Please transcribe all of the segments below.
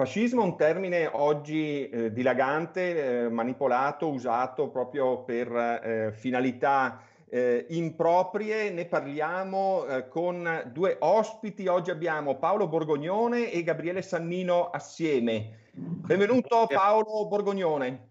Fascismo è un termine oggi eh, dilagante, eh, manipolato, usato proprio per eh, finalità eh, improprie. Ne parliamo eh, con due ospiti. Oggi abbiamo Paolo Borgognone e Gabriele Sannino assieme. Benvenuto Paolo Borgognone.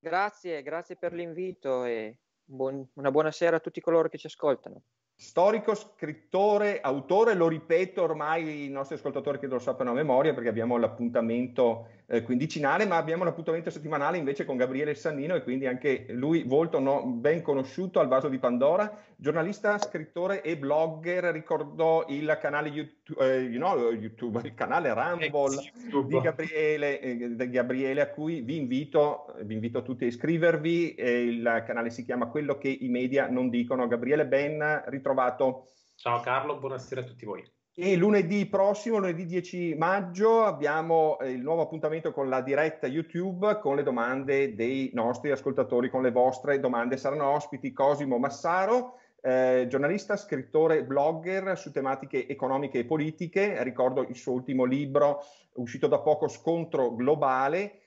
Grazie, grazie per l'invito e buon, una buona sera a tutti coloro che ci ascoltano storico, scrittore, autore, lo ripeto ormai i nostri ascoltatori che lo sappiano a memoria perché abbiamo l'appuntamento eh, quindicinale, ma abbiamo l'appuntamento settimanale invece con Gabriele Sannino e quindi anche lui volto no, ben conosciuto al vaso di Pandora, giornalista, scrittore e blogger, ricordò il canale YouTube, eh, no, YouTube il canale Rumble eh, di Gabriele, eh, Gabriele, a cui vi invito, vi invito tutti a iscrivervi, eh, il canale si chiama Quello che i media non dicono, Gabriele ben ritrovato trovato. Ciao Carlo, buonasera a tutti voi. E lunedì prossimo, lunedì 10 maggio, abbiamo eh, il nuovo appuntamento con la diretta YouTube con le domande dei nostri ascoltatori, con le vostre domande. Saranno ospiti Cosimo Massaro, eh, giornalista, scrittore, blogger su tematiche economiche e politiche. Ricordo il suo ultimo libro uscito da poco, Scontro Globale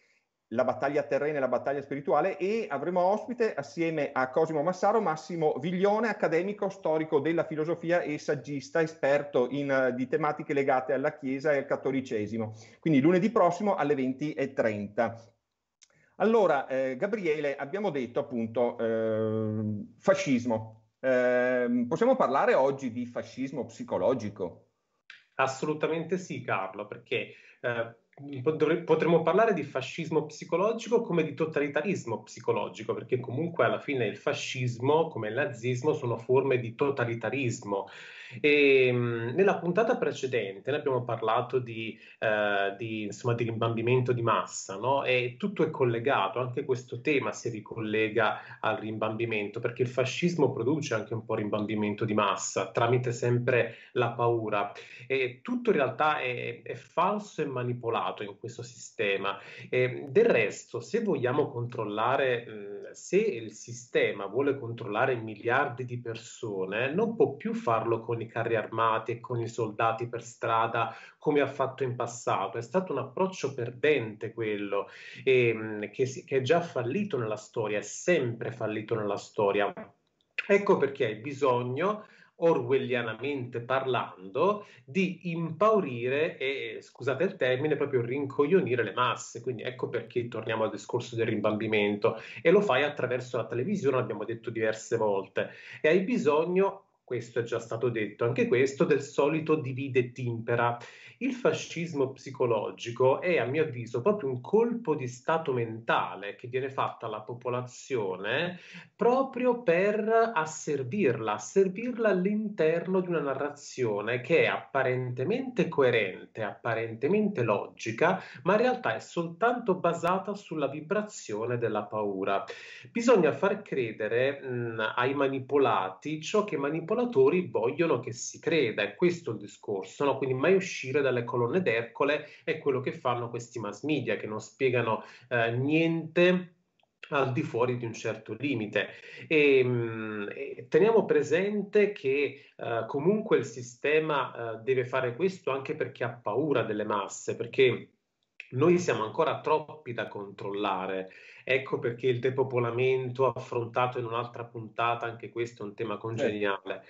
la battaglia terrena e la battaglia spirituale e avremo ospite assieme a Cosimo Massaro Massimo Viglione, accademico storico della filosofia e saggista esperto in, eh, di tematiche legate alla Chiesa e al cattolicesimo. Quindi lunedì prossimo alle 20.30. Allora, eh, Gabriele, abbiamo detto appunto eh, fascismo. Eh, possiamo parlare oggi di fascismo psicologico? Assolutamente sì, Carlo, perché eh, potremmo parlare di fascismo psicologico come di totalitarismo psicologico, perché comunque alla fine il fascismo, come il nazismo, sono forme di totalitarismo e, ehm, mh, nella puntata precedente ne abbiamo parlato di, eh, di, insomma, di rimbambimento di massa no? e tutto è collegato, anche questo tema si ricollega al rimbambimento perché il fascismo produce anche un po' rimbambimento di massa tramite sempre la paura e tutto in realtà è, è falso e manipolato in questo sistema. E, del resto, se vogliamo controllare, mh, se il sistema vuole controllare miliardi di persone, non può più farlo con con i carri armati e con i soldati per strada come ha fatto in passato. È stato un approccio perdente quello, ehm, che, si, che è già fallito nella storia, è sempre fallito nella storia. Ecco perché hai bisogno orwellianamente parlando, di impaurire e, scusate il termine, proprio rincoglionire le masse. Quindi ecco perché torniamo al discorso del rimbambimento e lo fai attraverso la televisione, l'abbiamo detto diverse volte, e hai bisogno questo è già stato detto, anche questo del solito divide e timpera. Il fascismo psicologico è, a mio avviso, proprio un colpo di stato mentale che viene fatto alla popolazione proprio per asservirla, asservirla all'interno di una narrazione che è apparentemente coerente, apparentemente logica, ma in realtà è soltanto basata sulla vibrazione della paura. Bisogna far credere mh, ai manipolati ciò che i manipolatori vogliono che si creda, è questo il discorso, no? quindi mai uscire dalle colonne d'Ercole è quello che fanno questi mass media che non spiegano eh, niente al di fuori di un certo limite. Ehm, e, mh, teniamo presente che uh, comunque il sistema uh, deve fare questo anche perché ha paura delle masse, perché noi siamo ancora troppi da controllare. Ecco perché il depopolamento affrontato in un'altra puntata, anche questo è un tema certo. congeniale. Eh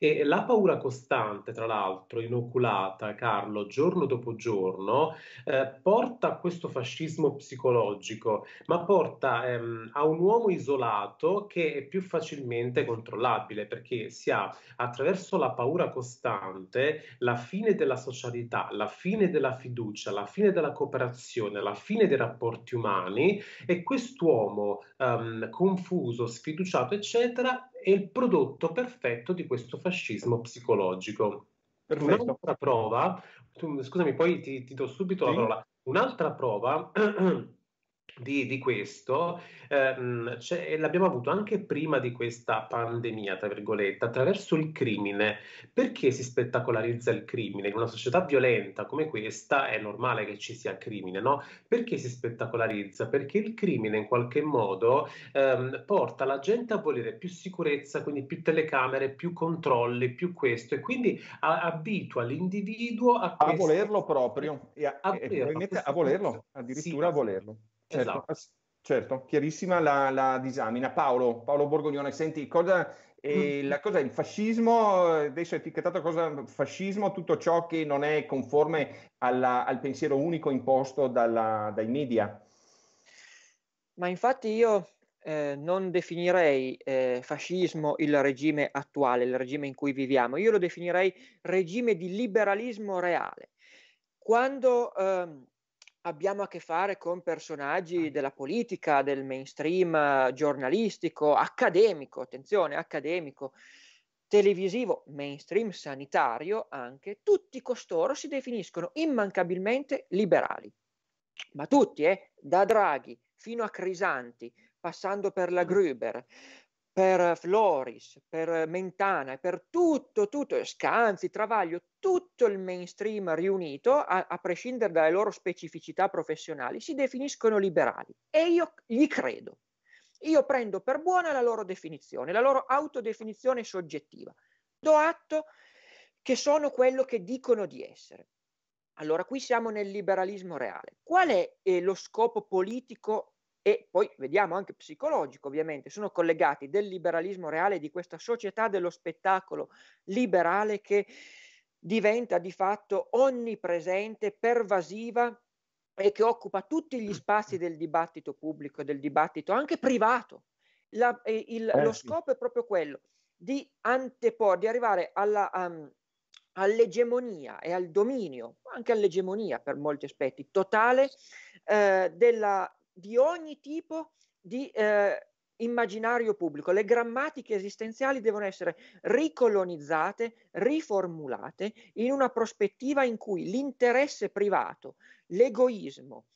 e la paura costante, tra l'altro, inoculata, Carlo, giorno dopo giorno, eh, porta a questo fascismo psicologico, ma porta ehm, a un uomo isolato che è più facilmente controllabile, perché si ha attraverso la paura costante la fine della socialità, la fine della fiducia, la fine della cooperazione, la fine dei rapporti umani e quest'uomo ehm, confuso, sfiduciato, eccetera, è il prodotto perfetto di questo fascismo psicologico. Perfetto. Un'altra prova, tu, scusami, poi ti, ti do subito sì. la parola. Un'altra prova di, di questo ehm, l'abbiamo avuto anche prima di questa pandemia, tra virgolette, attraverso il crimine. Perché si spettacolarizza il crimine? In una società violenta come questa è normale che ci sia crimine, no? Perché si spettacolarizza? Perché il crimine in qualche modo ehm, porta la gente a volere più sicurezza, quindi più telecamere, più controlli, più questo, e quindi a, abitua l'individuo a, a volerlo proprio, e a, a, e probabilmente a volerlo, addirittura sì. a volerlo. Certo, esatto. certo chiarissima la, la, disamina. Paolo, Paolo Borgognone, senti, cosa, eh, mm. la cosa, il fascismo, eh, adesso è etichettato cosa fascismo, tutto ciò che non è conforme alla, al pensiero unico imposto dalla, dai media. Ma infatti io eh, non definirei eh, fascismo il regime attuale, il regime in cui viviamo, io lo definirei regime di liberalismo reale. Quando ehm, abbiamo a che fare con personaggi della politica, del mainstream eh, giornalistico, accademico, attenzione, accademico, televisivo, mainstream sanitario anche, tutti costoro si definiscono immancabilmente liberali. Ma tutti, eh, da Draghi fino a Crisanti, passando per la Gruber, per Floris, per Mentana, per tutto, tutto, Scanzi, Travaglio, tutto il mainstream riunito, a, a, prescindere dalle loro specificità professionali, si definiscono liberali. E io gli credo. Io prendo per buona la loro definizione, la loro autodefinizione soggettiva. Do atto che sono quello che dicono di essere. Allora, qui siamo nel liberalismo reale. Qual è eh, lo scopo politico e poi vediamo anche psicologico ovviamente, sono collegati del liberalismo reale, di questa società dello spettacolo liberale che diventa di fatto onnipresente, pervasiva e che occupa tutti gli mm. spazi del dibattito pubblico, del dibattito anche privato. La, il, eh, lo sì. scopo è proprio quello di anteporre, di arrivare alla, um, all'egemonia e al dominio, anche all'egemonia per molti aspetti, totale eh, della di ogni tipo di eh, immaginario pubblico. Le grammatiche esistenziali devono essere ricolonizzate, riformulate in una prospettiva in cui l'interesse privato, l'egoismo,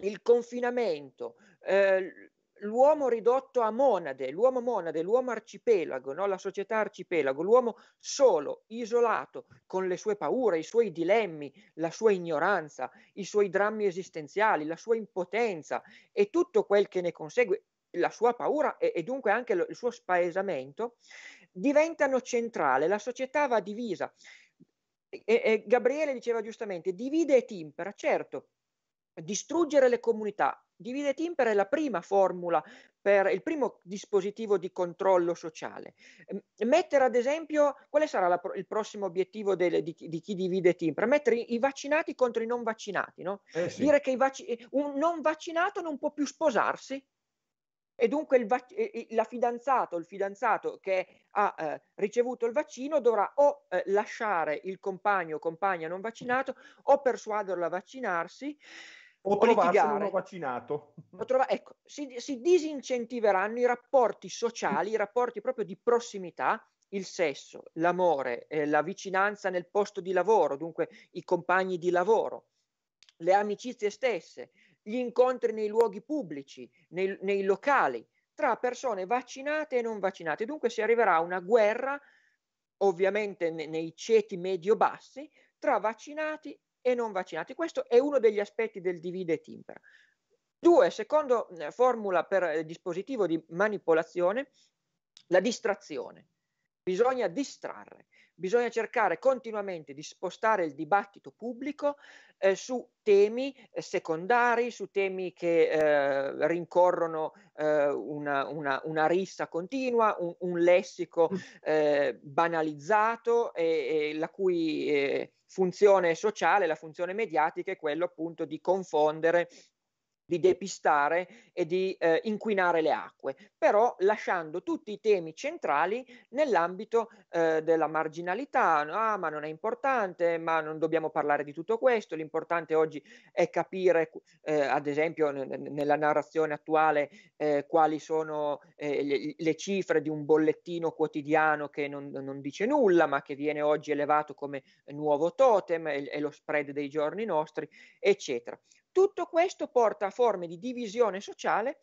il confinamento, eh, l'uomo ridotto a monade, l'uomo monade, l'uomo arcipelago, no? la società arcipelago, l'uomo solo, isolato, con le sue paure, i suoi dilemmi, la sua ignoranza, i suoi drammi esistenziali, la sua impotenza e tutto quel che ne consegue, la sua paura e, e dunque anche lo, il suo spaesamento, diventano centrale, la società va divisa. E, e Gabriele diceva giustamente, divide e timpera, certo, distruggere le comunità. Divide et è la prima formula per il primo dispositivo di controllo sociale. Mettere ad esempio, quale sarà la, il prossimo obiettivo del, di, di, chi divide et Mettere i, i vaccinati contro i non vaccinati, no? Eh sì. Dire che vac- un non vaccinato non può più sposarsi e dunque il vac- la fidanzato il fidanzato che ha eh, ricevuto il vaccino dovrà o eh, lasciare il compagno o compagna non vaccinato o persuaderlo a vaccinarsi o trovarselo non vaccinato. O trova- ecco, si, si disincentiveranno i rapporti sociali, i rapporti proprio di prossimità il sesso, l'amore, eh, la vicinanza nel posto di lavoro, dunque i compagni di lavoro, le amicizie stesse, gli incontri nei luoghi pubblici, nei, nei locali, tra persone vaccinate e non vaccinate. Dunque si arriverà a una guerra, ovviamente ne, nei ceti medio-bassi, tra vaccinati e non vaccinati. Questo è uno degli aspetti del divide e timpera. Due, secondo eh, formula per eh, dispositivo di manipolazione, la distrazione. Bisogna distrarre bisogna cercare continuamente di spostare il dibattito pubblico eh, su temi eh, secondari, su temi che eh, rincorrono eh, una, una, una, rissa continua, un, un lessico mm. eh, banalizzato e, e, la cui eh, funzione sociale, la funzione mediatica è quella appunto di confondere di depistare e di eh, inquinare le acque, però lasciando tutti i temi centrali nell'ambito eh, della marginalità, ah ma non è importante, ma non dobbiamo parlare di tutto questo, l'importante oggi è capire, eh, ad esempio n- nella narrazione attuale, eh, quali sono eh, le, le, cifre di un bollettino quotidiano che non, non, dice nulla, ma che viene oggi elevato come nuovo totem e, e lo spread dei giorni nostri, eccetera. Tutto questo porta a forme di divisione sociale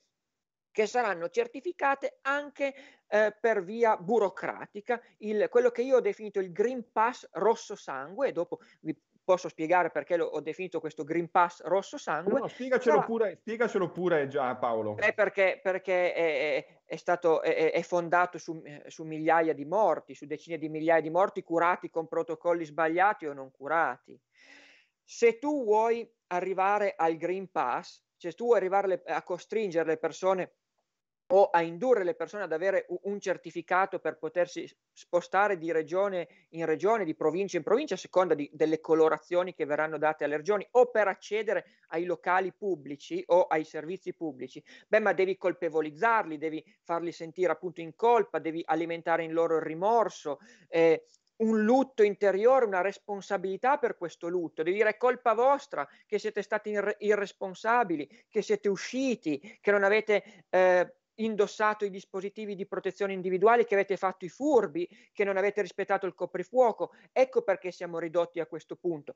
che saranno certificate anche eh, per via burocratica, il, quello che io ho definito il Green Pass rosso sangue, e dopo vi posso spiegare perché lo, ho definito questo Green Pass rosso sangue. No, spiegacelo, sarà... pure, spiegacelo pure già Paolo. Beh, perché, perché è, è, stato, è, è fondato su, eh, su, migliaia di morti, su decine di migliaia di morti curati con protocolli sbagliati o non curati. Se tu vuoi arrivare al Green Pass, cioè tu arrivare a costringere le persone o a indurre le persone ad avere un certificato per potersi spostare di regione in regione, di provincia in provincia, a seconda di, delle colorazioni che verranno date alle regioni, o per accedere ai locali pubblici o ai servizi pubblici. Beh, ma devi colpevolizzarli, devi farli sentire appunto in colpa, devi alimentare in loro il rimorso, eh, un lutto interiore, una responsabilità per questo lutto, devi dire è colpa vostra che siete stati ir- irresponsabili, che siete usciti, che non avete eh, indossato i dispositivi di protezione individuale, che avete fatto i furbi, che non avete rispettato il coprifuoco. Ecco perché siamo ridotti a questo punto.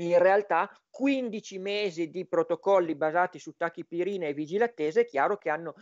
In realtà 15 mesi di protocolli basati su tachipirina e vigilattese è chiaro che hanno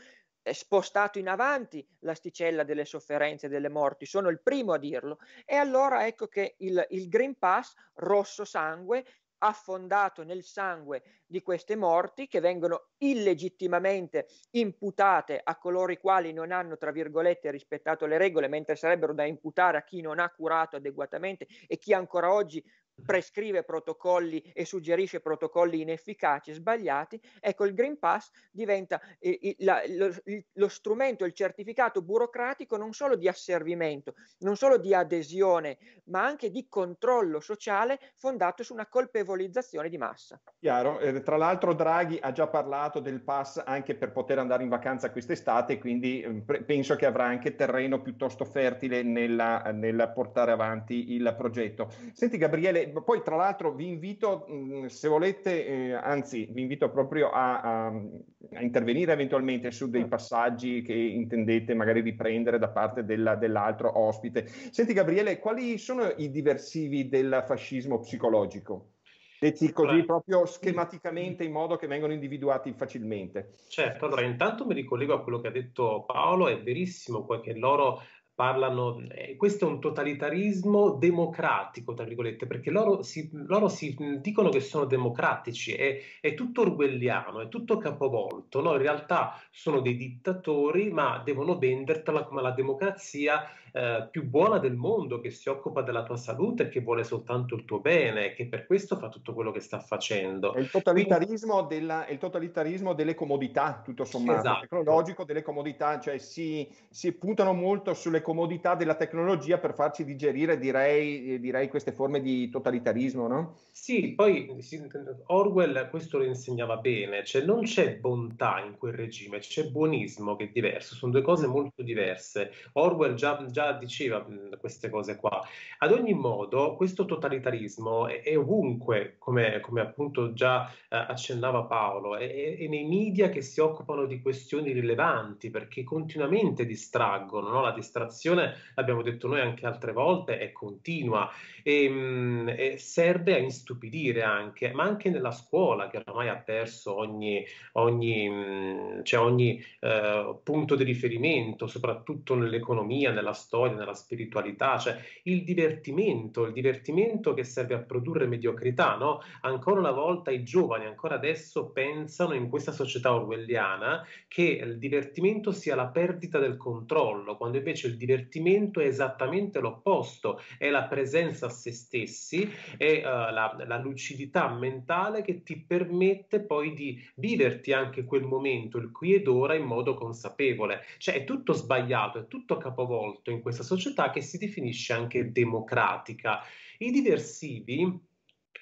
spostato in avanti l'asticella delle sofferenze e delle morti, sono il primo a dirlo. E allora ecco che il, il Green Pass, rosso sangue, affondato nel sangue di queste morti che vengono illegittimamente imputate a coloro i quali non hanno, tra virgolette, rispettato le regole, mentre sarebbero da imputare a chi non ha curato adeguatamente e chi ancora oggi prescrive protocolli e suggerisce protocolli inefficaci, e sbagliati, ecco il Green Pass diventa eh, la, lo, lo, strumento, il certificato burocratico non solo di asservimento, non solo di adesione, ma anche di controllo sociale fondato su una colpevolizzazione di massa. Chiaro, eh, tra l'altro Draghi ha già parlato del pass anche per poter andare in vacanza quest'estate, quindi eh, pre- penso che avrà anche terreno piuttosto fertile nel portare avanti il progetto. Senti Gabriele, poi tra l'altro vi invito, mm, se volete, eh, anzi vi invito proprio a, a, a, intervenire eventualmente su dei mm. passaggi che intendete magari riprendere da parte della, dell'altro ospite. Senti Gabriele, quali sono i diversivi del fascismo psicologico? Detti così allora, proprio mm. schematicamente in modo che vengono individuati facilmente. Certo, allora intanto mi ricollego a quello che ha detto Paolo, è verissimo che loro parlano, eh, questo è un totalitarismo democratico, tra virgolette, perché loro si, loro si dicono che sono democratici, è, è, tutto orwelliano, è tutto capovolto, no? in realtà sono dei dittatori ma devono vendertela come la democrazia eh, più buona del mondo, che si occupa della tua salute e che vuole soltanto il tuo bene, che per questo fa tutto quello che sta facendo. È il totalitarismo, Quindi... della, è il totalitarismo delle comodità, tutto sommato, esatto. tecnologico delle comodità, cioè si, si, puntano molto sulle comodità della tecnologia per farci digerire, direi, eh, direi queste forme di totalitarismo, no? Sì, poi Orwell questo lo insegnava bene, cioè non c'è bontà in quel regime, c'è buonismo che è diverso, sono due cose molto diverse. Orwell già, già già diceva mh, queste cose qua. Ad ogni modo, questo totalitarismo è, è ovunque, come, come, appunto già eh, accennava Paolo, è, è, nei media che si occupano di questioni rilevanti perché continuamente distraggono. No? La distrazione, l'abbiamo detto noi anche altre volte, è continua e, mh, e serve a instupidire anche, ma anche nella scuola che ormai ha perso ogni, ogni, mh, cioè ogni eh, punto di riferimento, soprattutto nell'economia, nella storia storia, nella spiritualità, cioè il divertimento, il divertimento che serve a produrre mediocrità, no? Ancora una volta i giovani, ancora adesso, pensano in questa società orwelliana che il divertimento sia la perdita del controllo, quando invece il divertimento è esattamente l'opposto, è la presenza a se stessi, è uh, la, la lucidità mentale che ti permette poi di viverti anche quel momento, il qui ed ora, in modo consapevole. Cioè è tutto sbagliato, è tutto capovolto in in questa società che si definisce anche democratica. I diversivi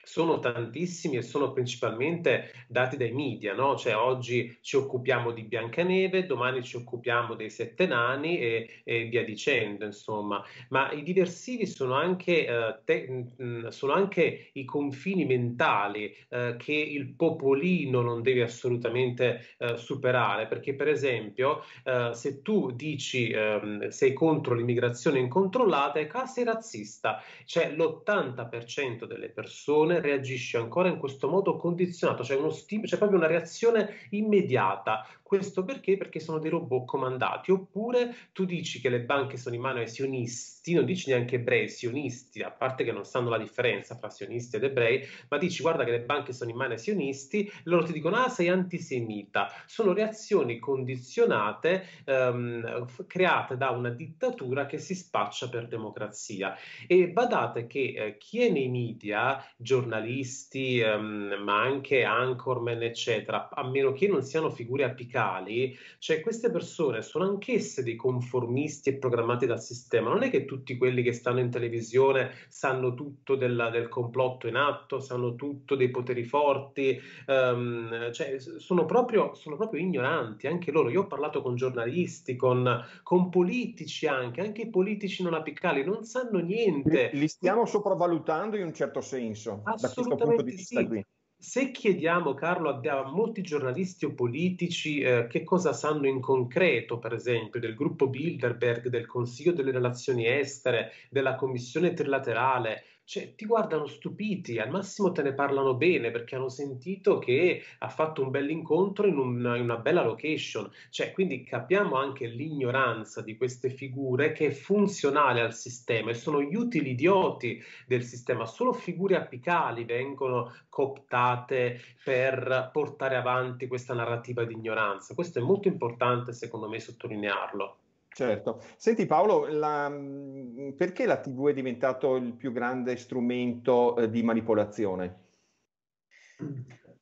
sono tantissimi e sono principalmente dati dai media, no? Cioè oggi ci occupiamo di Biancaneve, domani ci occupiamo dei Sette Nani e, e via dicendo, insomma. Ma i diversivi sono anche, eh, te, mh, mm, sono anche i confini mentali eh, che il popolino non deve assolutamente eh, superare, perché per esempio eh, se tu dici ehm, sei contro l'immigrazione incontrollata è quasi razzista, cioè l'80% delle persone reagisce ancora in questo modo condizionato, cioè uno stimolo, c'è proprio una reazione immediata, questo perché? Perché sono dei robot comandati. Oppure tu dici che le banche sono in mano ai sionisti, non dici neanche ebrei, sionisti, a parte che non sanno la differenza fra sionisti ed ebrei, ma dici guarda che le banche sono in mano ai sionisti, loro ti dicono ah sei antisemita. Sono reazioni condizionate ehm, create da una dittatura che si spaccia per democrazia. E badate che eh, chi è nei media, giornalisti, ehm, ma anche anchormen, eccetera, a meno che non siano figure appiccate, radicali, cioè queste persone sono anch'esse dei conformisti e programmati dal sistema. Non è che tutti quelli che stanno in televisione sanno tutto della, del complotto in atto, sanno tutto dei poteri forti, um, cioè sono proprio, sono proprio ignoranti anche loro. Io ho parlato con giornalisti, con, con politici anche, anche i politici non apicali non sanno niente. Li, li stiamo sopravvalutando in un certo senso, da questo punto di vista sì. qui se chiediamo, Carlo, a, molti giornalisti o politici eh, che cosa sanno in concreto, per esempio, del gruppo Bilderberg, del Consiglio delle Relazioni Estere, della Commissione Trilaterale, cioè, ti guardano stupiti, al massimo te ne parlano bene perché hanno sentito che ha fatto un bel incontro in, un, in una bella location. Cioè, quindi capiamo anche l'ignoranza di queste figure che è funzionale al sistema e sono gli utili idioti del sistema. Solo figure apicali vengono cooptate per portare avanti questa narrativa di ignoranza. Questo è molto importante, secondo me, sottolinearlo. Certo. Senti Paolo, la, mhmm, perché la TV è diventato il più grande strumento eh, di manipolazione?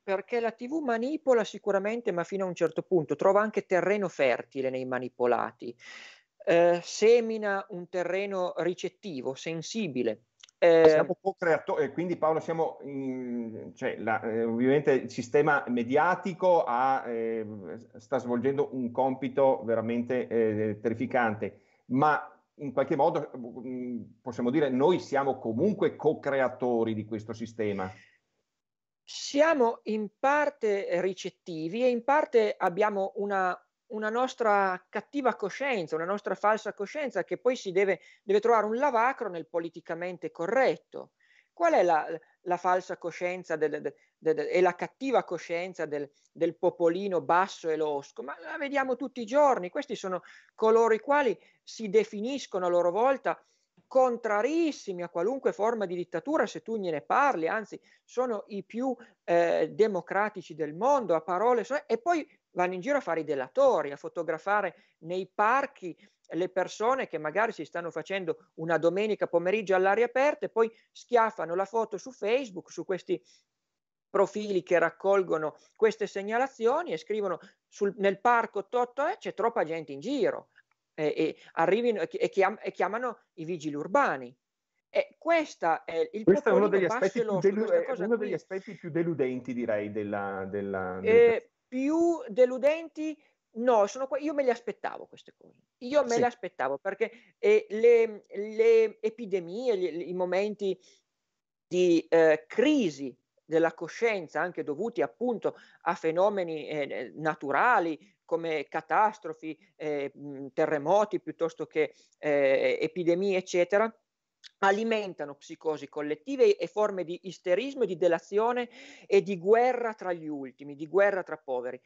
Perché la TV manipola sicuramente, ma fino a un certo punto trova anche terreno fertile nei manipolati. Eh, semina un terreno ricettivo, sensibile, eh, siamo co-creatori, eh, quindi Paolo siamo, in, cioè, la, eh, ovviamente il sistema mediatico ha, eh, sta svolgendo un compito veramente eh, terrificante, ma in qualche modo mm, possiamo dire noi siamo comunque co-creatori di questo sistema. Siamo in parte ricettivi e in parte abbiamo una, una nostra cattiva coscienza, una nostra falsa coscienza che poi si deve, deve trovare un lavacro nel politicamente corretto. Qual è la, la falsa coscienza del, del, del, e la cattiva coscienza del, popolino basso e losco? Ma la vediamo tutti i giorni, questi sono coloro i quali si definiscono a loro volta contrarissimi a qualunque forma di dittatura se tu gliene parli, anzi sono i più eh, democratici del mondo a parole e poi vanno in giro a fare i delatori, a fotografare nei parchi le persone che magari si stanno facendo una domenica pomeriggio all'aria aperta e poi schiaffano la foto su Facebook, su questi profili che raccolgono queste segnalazioni e scrivono sul, nel parco Totto eh, c'è troppa gente in giro e, e, arrivino, e, chiam, e chiamano i vigili urbani. E questa è il questo è uno, degli aspetti, delu- uno degli aspetti, più deludenti, direi, della, della, della... Eh, più deludenti? No, que- io me le aspettavo queste cose. Io me sì. le aspettavo perché eh, le, le, epidemie, le, i momenti di eh, crisi della coscienza, anche dovuti appunto a fenomeni eh, naturali come catastrofi, eh, terremoti piuttosto che eh, epidemie, eccetera, alimentano psicosi collettive e forme di isterismo e di delazione e di guerra tra gli ultimi, di guerra tra poveri.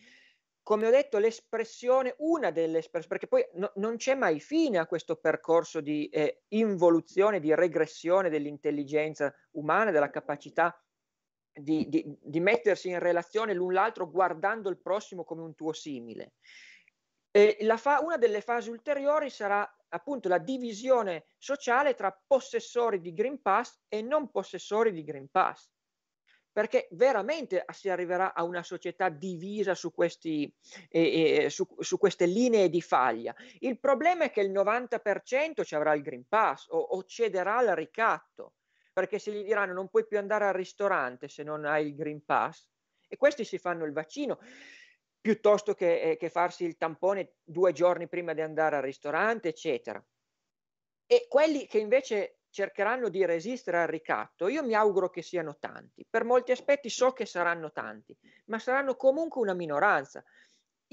Come ho detto, l'espressione, una delle espressioni, perché poi no, non c'è mai fine a questo percorso di eh, involuzione, di regressione dell'intelligenza umana, della capacità di, di, di mettersi in relazione l'un l'altro guardando il prossimo come un tuo simile. Eh, fa, una delle fasi ulteriori sarà appunto la divisione sociale tra possessori di Green Pass e non possessori di Green Pass. Perché veramente si arriverà a una società divisa su, questi, eh, eh, su, su queste linee di faglia. Il problema è che il 90% ci avrà il Green Pass o, o cederà al ricatto, perché se gli diranno non puoi più andare al ristorante se non hai il Green Pass, e questi si fanno il vaccino piuttosto che, eh, che farsi il tampone due giorni prima di andare al ristorante, eccetera. E quelli che invece cercheranno di resistere al ricatto, io mi auguro che siano tanti. Per molti aspetti so che saranno tanti, ma saranno comunque una minoranza.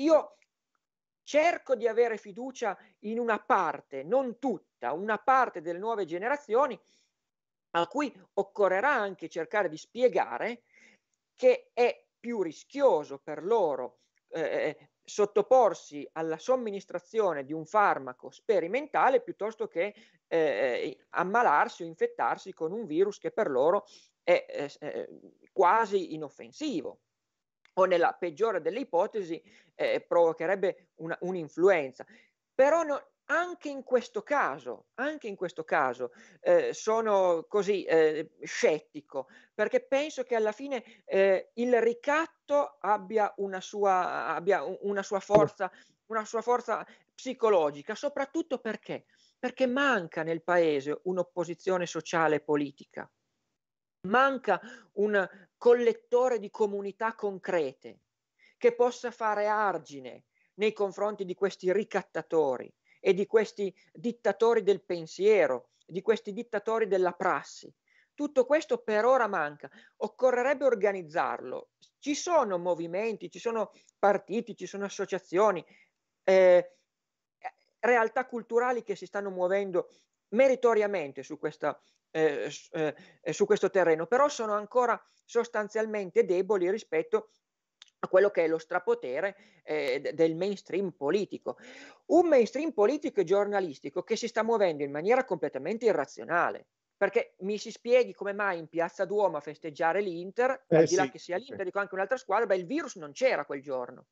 Io cerco di avere fiducia in una parte, non tutta, una parte delle nuove generazioni a cui occorrerà anche cercare di spiegare che è più rischioso per loro eh, eh, eh, sottoporsi alla somministrazione di un farmaco sperimentale piuttosto che eh, ammalarsi o infettarsi con un virus che per loro è eh, quasi inoffensivo o nella peggiore delle ipotesi provocherebbe una, un'influenza. Però no, anche in questo caso, anche in questo caso eh, sono così eh, scettico perché penso che alla fine eh, il ricatto abbia una sua, abbia una sua forza una sua forza psicologica, soprattutto perché? Perché manca nel paese un'opposizione sociale e politica, manca un collettore di comunità concrete che possa fare argine nei confronti di questi ricattatori e di questi dittatori del pensiero, di questi dittatori della prassi. Tutto questo per ora manca, occorrerebbe organizzarlo. Ci sono movimenti, ci sono partiti, ci sono associazioni, eh, realtà culturali che si stanno muovendo meritoriamente su, questa, eh, su, eh, su questo terreno, però sono ancora sostanzialmente deboli rispetto a quello che è lo strapotere eh, del mainstream politico. Un mainstream politico e giornalistico che si sta muovendo in maniera completamente irrazionale. Perché mi si spieghi come mai in Piazza Duomo a festeggiare l'Inter, eh, al di là che sia l'Inter, dico anche un'altra squadra, beh, il virus non c'era quel giorno.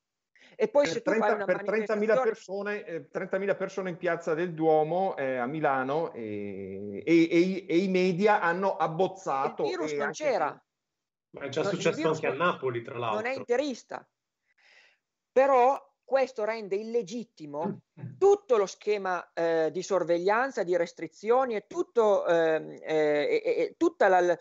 E poi se 30, per 30.000 persone, eh, 30.000 persone in piazza del Duomo eh, a Milano eh, e, e, e, e, i media hanno abbozzato. Il virus non c'era, ma è già no, successo anche a Napoli, tra l'altro. Non è interista. Però questo rende illegittimo tutto lo schema eh, di sorveglianza, di restrizioni e, tutto, ehm, eh, eh, e tutta la, la,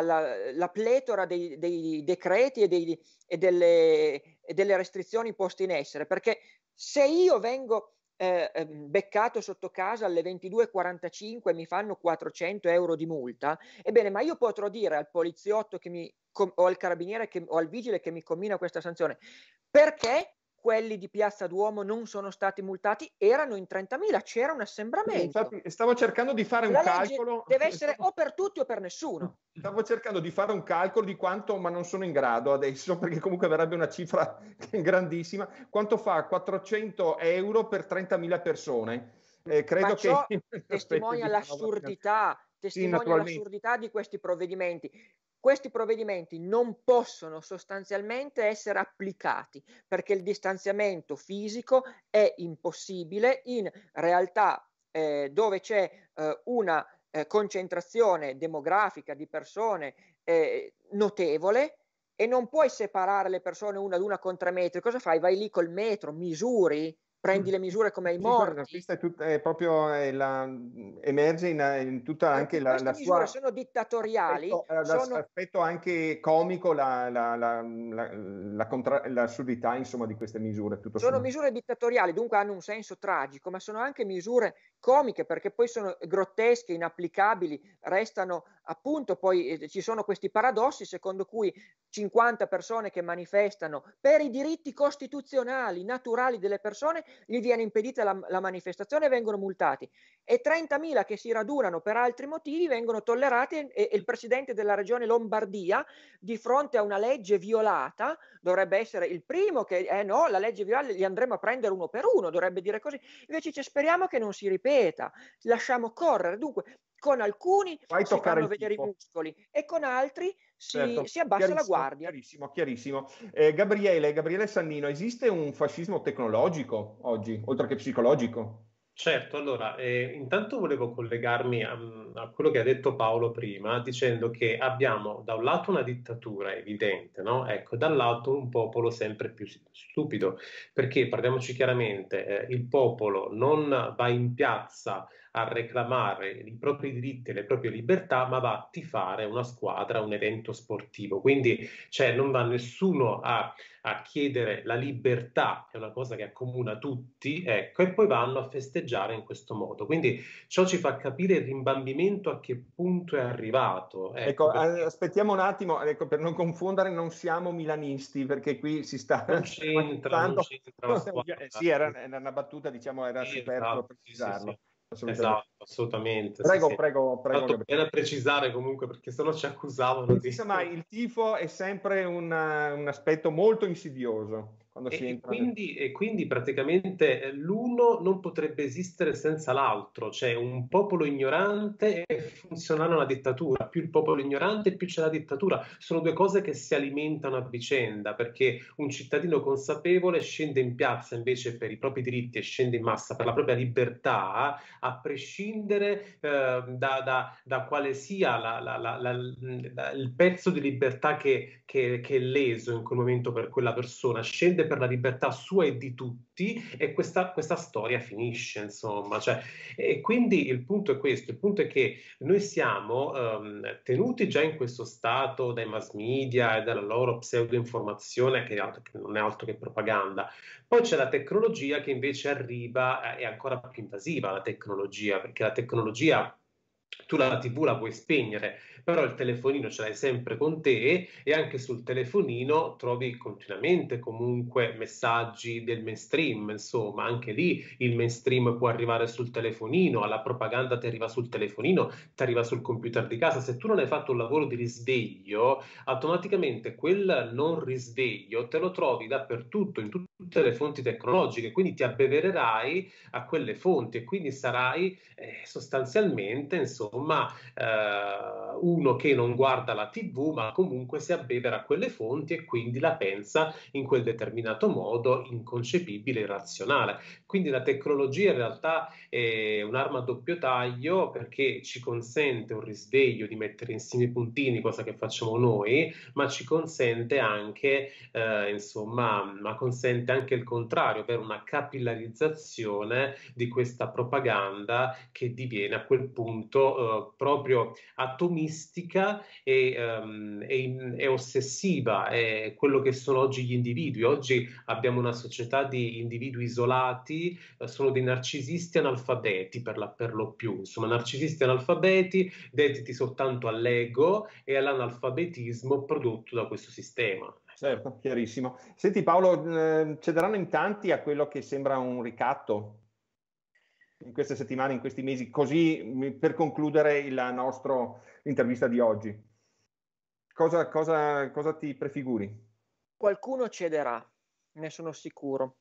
la, la pletora dei, dei decreti e, dei, e, delle, e delle restrizioni poste in essere. Perché se io vengo eh, ehm, beccato sotto casa alle 22.45 e mi fanno 400 euro di multa, ebbene, ma io potrò dire al poliziotto mi, o al carabiniere che, o al vigile che mi commina questa sanzione, perché quelli di Piazza Duomo non sono stati multati, erano in 30.000, c'era un assembramento. Infatti, stavo cercando di fare La un calcolo. Deve essere stavo... o per tutti o per nessuno. Stavo cercando di fare un calcolo di quanto, ma non sono in grado adesso, perché comunque verrebbe una cifra grandissima, quanto fa 400 euro per 30.000 persone. Eh, credo che testimonia l'assurdità, testimonia sì, l'assurdità di questi provvedimenti questi provvedimenti non possono sostanzialmente essere applicati perché il distanziamento fisico è impossibile in realtà eh, dove c'è eh, una eh, concentrazione demografica di persone eh, notevole e non puoi separare le persone una ad una con tre metri. Cosa fai? Vai lì col metro, misuri prendi mm. le misure come ai morti. Sì, guarda, è, tut- è proprio è la, emerge in, in tutta anche la, la sua... sono dittatoriali. Aspetto, eh, sono... aspetto anche comico la, la contra- l'assurdità insomma, di queste misure. sono sommato. misure dittatoriali, dunque hanno un senso tragico, ma sono anche misure comiche perché poi sono grottesche, inapplicabili, restano appunto poi eh, ci sono questi paradossi secondo cui 50 persone che manifestano per i diritti costituzionali, naturali delle persone gli viene impedita la, la manifestazione e vengono multati e 30.000 che si radunano per altri motivi vengono tollerati e, e, il presidente della regione Lombardia di fronte a una legge violata dovrebbe essere il primo che eh no, la legge violata li andremo a prendere uno per uno, dovrebbe dire così. Invece cioè, speriamo che non si ripeta, lasciamo correre. Dunque con alcuni Vai si fanno vedere tipo. i muscoli e con altri si, certo. si abbassa la guardia. Chiarissimo, chiarissimo. Eh, Gabriele, Gabriele Sannino, esiste un fascismo tecnologico oggi, oltre che psicologico? Certo, allora eh, intanto volevo collegarmi a, ehm, a, quello che ha detto Paolo prima, dicendo che abbiamo da un lato una dittatura evidente, no? ecco, dall'altro un popolo sempre più stupido, perché parliamoci chiaramente, eh, il popolo non va in piazza a reclamare i propri diritti e le proprie libertà, ma va a tifare una squadra, un evento sportivo. Quindi cioè, non va nessuno a, a chiedere la libertà, è una cosa che accomuna tutti, ecco, e poi vanno a festeggiare in questo modo. Quindi ciò ci fa capire il rimbambimento a che punto è arrivato. Ecco, ecco perché... aspettiamo un attimo, ecco, per non confondere, non siamo milanisti, perché qui si sta... Non c'entra, non c'entra eh sì, era, una battuta, diciamo, era esatto, superfluo precisarlo. Sì, sì, Esatto, assolutamente. Prego, sì, prego, prego. Tanto bene a precisare comunque perché se no ci accusavano di... Insomma, il tifo è sempre una, un aspetto molto insidioso quando e, si entra. Quindi, nel... E quindi praticamente eh, l'uno non potrebbe esistere senza l'altro, cioè un popolo ignorante e funzionare una dittatura, più il popolo ignorante più c'è la dittatura, sono due cose che si alimentano a vicenda, perché un cittadino consapevole scende in piazza invece per i propri diritti e scende in massa per la propria libertà, a prescindere eh, da, da, da, quale sia la, la, la, il pezzo di libertà che, che, che è leso in quel momento per quella persona, scende per la libertà sua e di tutti e questa, questa storia finisce, insomma. Cioè, e quindi il punto è questo, il punto è che noi siamo ehm, tenuti già in questo stato dai mass media e dalla loro pseudoinformazione che, che non è altro che propaganda. Poi c'è la tecnologia che invece arriva, eh, è ancora più invasiva la tecnologia, perché la tecnologia tu la TV la puoi spegnere, però il telefonino ce l'hai sempre con te e anche sul telefonino trovi continuamente comunque messaggi del mainstream, insomma, anche lì il mainstream può arrivare sul telefonino, la propaganda ti arriva sul telefonino, ti arriva sul computer di casa, se tu non hai fatto un lavoro di risveglio, automaticamente quel non risveglio te lo trovi dappertutto, in tutte le fonti tecnologiche, quindi ti abbevererai a quelle fonti e quindi sarai eh, sostanzialmente, insomma, insomma eh, uno che non guarda la tv ma comunque si abbevera a quelle fonti e quindi la pensa in quel determinato modo inconcepibile e razionale. Quindi la tecnologia in realtà è un'arma a doppio taglio perché ci consente un risveglio di mettere insieme i puntini, cosa che facciamo noi, ma ci consente anche, eh, insomma, ma consente anche il contrario, ovvero una capillarizzazione di questa propaganda che diviene a quel punto eh, proprio atomistica e, ehm, e, in, e, ossessiva, è quello che sono oggi gli individui. Oggi abbiamo una società di individui isolati, eh, sono dei narcisisti analfabeti per, la, per, lo più, insomma narcisisti analfabeti dediti soltanto all'ego e all'analfabetismo prodotto da questo sistema. Certo, chiarissimo. Senti Paolo, eh, cederanno in tanti a quello che sembra un ricatto in queste settimane, in questi mesi, così per concludere la nostra intervista di oggi? Cosa, cosa, cosa ti prefiguri? Qualcuno cederà, ne sono sicuro.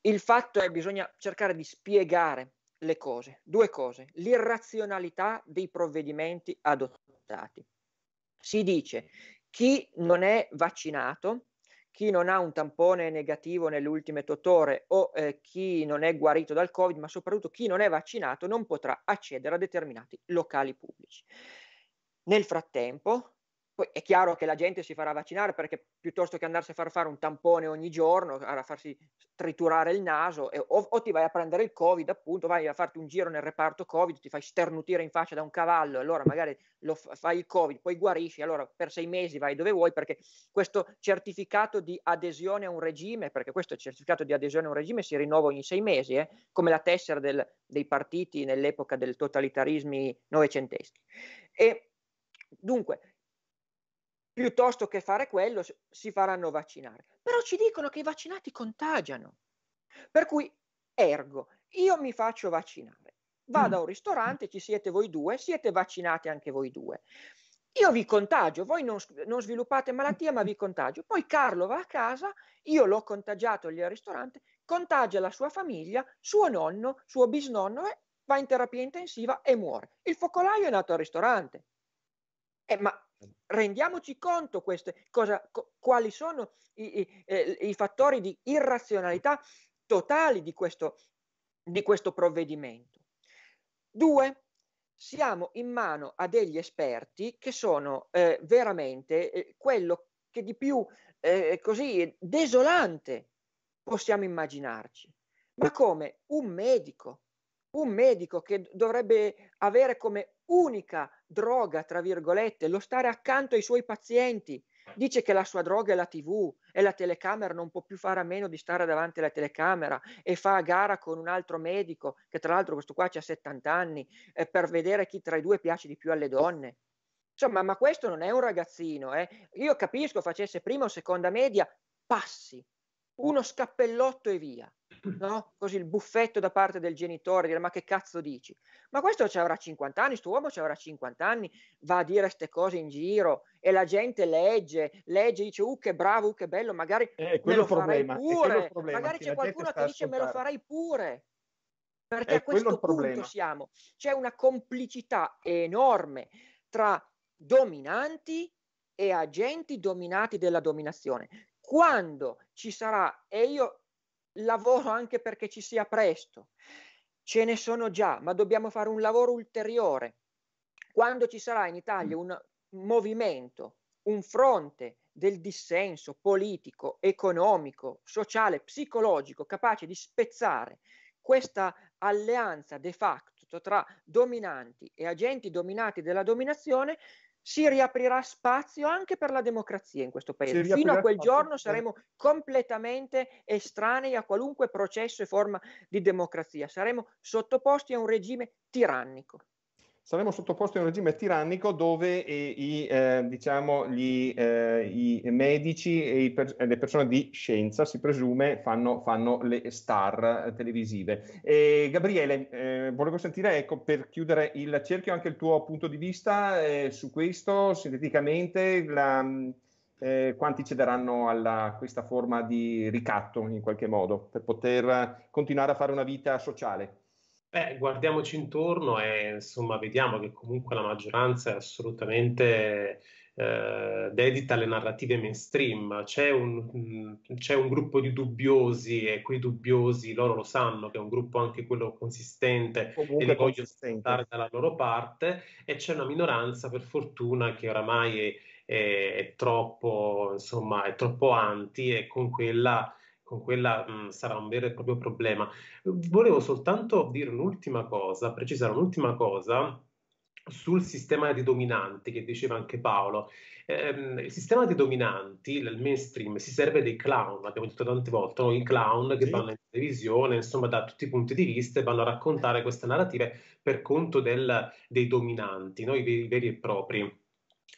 Il fatto è che bisogna cercare di spiegare le cose, due cose, l'irrazionalità dei provvedimenti adottati. Si dice chi non è vaccinato chi non ha un tampone negativo nelle ultime 8 ore o eh, chi non è guarito dal Covid, ma soprattutto chi non è vaccinato non potrà accedere a determinati locali pubblici. Nel frattempo, poi è chiaro che la gente si farà vaccinare perché piuttosto che andarsi a far fare un tampone ogni giorno, a farsi triturare il naso, e, o, o, ti vai a prendere il Covid, appunto, vai a farti un giro nel reparto Covid, ti fai sternutire in faccia da un cavallo, allora magari lo f- fai il Covid, poi guarisci, allora per sei mesi vai dove vuoi, perché questo certificato di adesione a un regime, perché questo certificato di adesione a un regime si rinnova ogni sei mesi, eh, come la tessera del, dei partiti nell'epoca del totalitarismi novecenteschi. E dunque piuttosto che fare quello si faranno vaccinare. Però ci dicono che i vaccinati contagiano. Per cui, ergo, io mi faccio vaccinare. Vado mm. a un ristorante, ci siete voi due, siete vaccinati anche voi due. Io vi contagio, voi non, non sviluppate malattia, ma vi contagio. Poi Carlo va a casa, io l'ho contagiato lì al ristorante, contagia la sua famiglia, suo nonno, suo bisnonno va in terapia intensiva e muore. Il focolaio è nato al ristorante. Eh, ma rendiamoci conto queste, cosa, co, quali sono i, i, eh, i, fattori di irrazionalità totali di questo, di questo provvedimento. Due, siamo in mano a degli esperti che sono eh, veramente eh, quello che di più eh, così desolante possiamo immaginarci. Ma come un medico, un medico che dovrebbe avere come unica droga, tra virgolette, lo stare accanto ai suoi pazienti. Dice che la sua droga è la TV e la telecamera non può più fare a meno di stare davanti alla telecamera e fa a gara con un altro medico, che tra l'altro questo qua ha 70 anni, eh, per vedere chi tra i due piace di più alle donne. Insomma, ma questo non è un ragazzino. Eh. Io capisco facesse prima o seconda media, passi, uno scappellotto e via. no? così il buffetto da parte del genitore, dire ma che cazzo dici? Ma questo ci avrà 50 anni, questo uomo ci avrà 50 anni, va a dire queste cose in giro e la gente legge, legge, dice uh che bravo, uh che bello, magari eh, me lo problema, farai eh, pure, problema, magari c'è qualcuno che dice me lo farai pure. Perché eh, è a questo punto siamo, c'è una complicità enorme tra dominanti e agenti dominati della dominazione. Quando ci sarà, e io lavoro anche perché ci sia presto. Ce ne sono già, ma dobbiamo fare un lavoro ulteriore. Quando ci sarà in Italia mm. un movimento, un fronte del dissenso politico, economico, sociale, psicologico, capace di spezzare questa alleanza de facto tra dominanti e agenti dominati della dominazione, si riaprirà spazio anche per la democrazia in questo paese. Fino a quel giorno saremo completamente estranei a qualunque processo e forma di democrazia, saremo sottoposti a un regime tirannico saremo sottoposti a un regime tirannico dove i, eh, diciamo, gli, eh, i medici e, per, le persone di scienza, si presume, fanno, fanno le star televisive. E Gabriele, eh, volevo sentire, ecco, per chiudere il cerchio, anche il tuo punto di vista eh, su questo, sinteticamente, la, eh, quanti cederanno a questa forma di ricatto in qualche modo per poter continuare a fare una vita sociale? Beh, guardiamoci intorno e insomma vediamo che comunque la maggioranza è assolutamente eh, dedita alle narrative mainstream. C'è un, mm, c'è un, gruppo di dubbiosi e quei dubbiosi loro lo sanno che è un gruppo anche quello consistente comunque e li vogliono stare dalla loro parte e c'è una minoranza per fortuna che oramai è, è, è troppo, insomma, è troppo anti e con quella con quella mh, mhmm, sarà un vero e proprio problema. Volevo soltanto dire un'ultima cosa, precisare un'ultima cosa sul sistema di dominanti che diceva anche Paolo. Eh, il sistema di dominanti, il mainstream, si serve dei clown, l'abbiamo detto tante volte, no? i clown che sì. vanno in televisione, insomma da tutti i punti di vista vanno a raccontare queste narrative per conto del, dei dominanti, no? I, veri, i veri e propri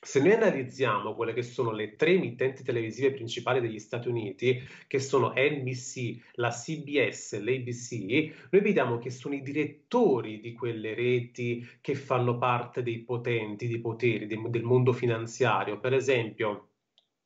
se noi analizziamo quelle che sono le tre emittenti televisive principali degli Stati Uniti, che sono NBC, la CBS e l'ABC, noi vediamo che sono i direttori di quelle reti che fanno parte dei potenti, dei poteri, del mondo finanziario. Per esempio,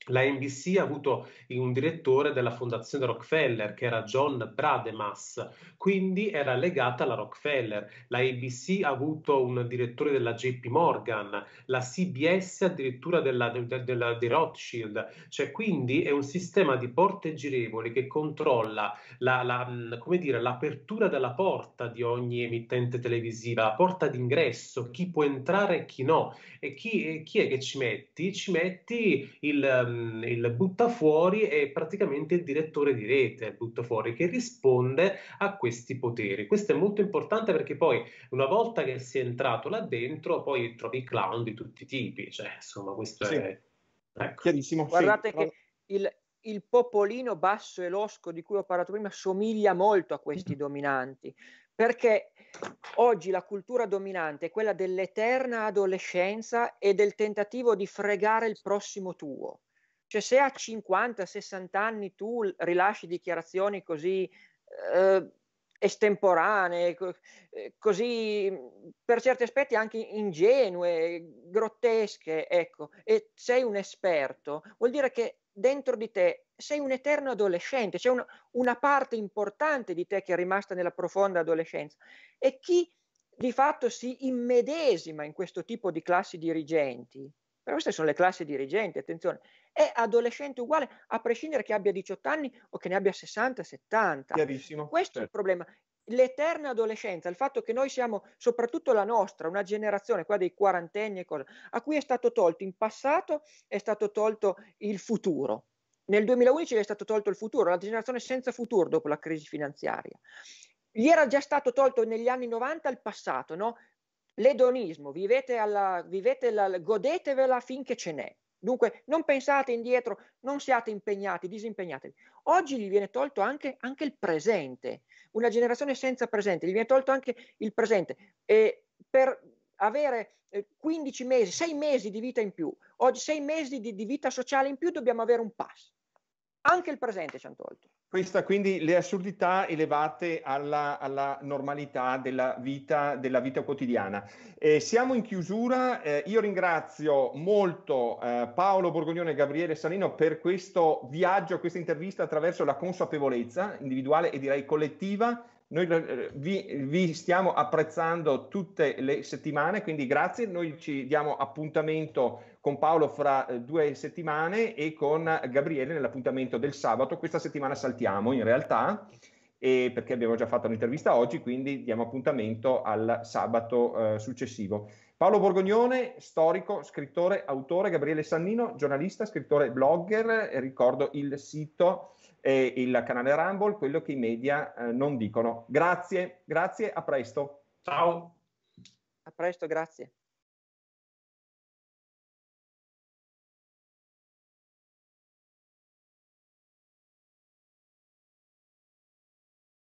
la NBC ha avuto un direttore della fondazione Rockefeller che era John Brademas, quindi era legata alla Rockefeller. La ABC ha avuto un direttore della JP Morgan, la CBS addirittura della, della, della di Rothschild, cioè quindi è un sistema di porte girevoli che controlla la, la, dire, l'apertura della porta di ogni emittente televisiva, la porta d'ingresso, chi può entrare e chi no, e chi, chi è che ci metti? Ci metti il il butta fuori è praticamente il direttore di rete, il butta fuori che risponde a questi poteri. Questo è molto importante perché poi una volta che si è entrato là dentro, poi trovi i clown di tutti i tipi, cioè insomma questo sì. è... Ecco. Chiarissimo. Guardate sì. che il, il popolino basso e losco di cui ho parlato prima somiglia molto a questi dominanti, perché oggi la cultura dominante è quella dell'eterna adolescenza e del tentativo di fregare il prossimo tuo. Cioè se a 50-60 anni tu rilasci dichiarazioni così eh, estemporanee, eh, così mm, per certi aspetti anche ingenue, grottesche, ecco, e sei un esperto, vuol dire che dentro di te sei un eterno adolescente, c'è un, una parte importante di te che è rimasta nella profonda adolescenza e chi di fatto si immedesima in questo tipo di classi dirigenti, però queste sono le classi dirigenti, attenzione, è adolescente uguale, a prescindere che abbia 18 anni o che ne abbia 60, 70. Chiarissimo. Questo certo. è il certo. problema. L'eterna adolescenza, il fatto che noi siamo, soprattutto la nostra, una generazione, qua dei quarantenni e cose, a cui è stato tolto in passato, è stato tolto il futuro. Nel 2011 è stato tolto il futuro, la generazione senza futuro dopo la crisi finanziaria. Gli era già stato tolto negli anni 90 il passato, no? L'edonismo, vivete alla, vivete la, godetevela finché ce n'è. Dunque non pensate indietro, non siate impegnati, disimpegnatevi. Oggi gli viene tolto anche, anche, il presente, una generazione senza presente, gli viene tolto anche il presente. E per avere 15 eh, mesi, 6 mesi di vita in più, oggi 6 mesi di, di vita sociale in più dobbiamo avere un pass. Anche il presente ci hanno tolto. Questa quindi le assurdità elevate alla, alla normalità della vita, della vita quotidiana. Eh, siamo in chiusura, eh, io ringrazio molto eh, Paolo Borgognone e Gabriele Salino per questo viaggio, questa intervista attraverso la consapevolezza individuale e direi collettiva noi eh, vi, vi, stiamo apprezzando tutte le settimane, quindi grazie. Noi ci diamo appuntamento con Paolo fra eh, due settimane e con Gabriele nell'appuntamento del sabato. Questa settimana saltiamo in realtà perché abbiamo già fatto un'intervista oggi, quindi diamo appuntamento al sabato eh, successivo. Paolo Borgognone, storico, scrittore, autore, Gabriele Sannino, giornalista, scrittore, blogger, ricordo il sito e il canale Rumble, quello che i media eh, non dicono. Grazie, grazie, a presto. Ciao. A presto, grazie.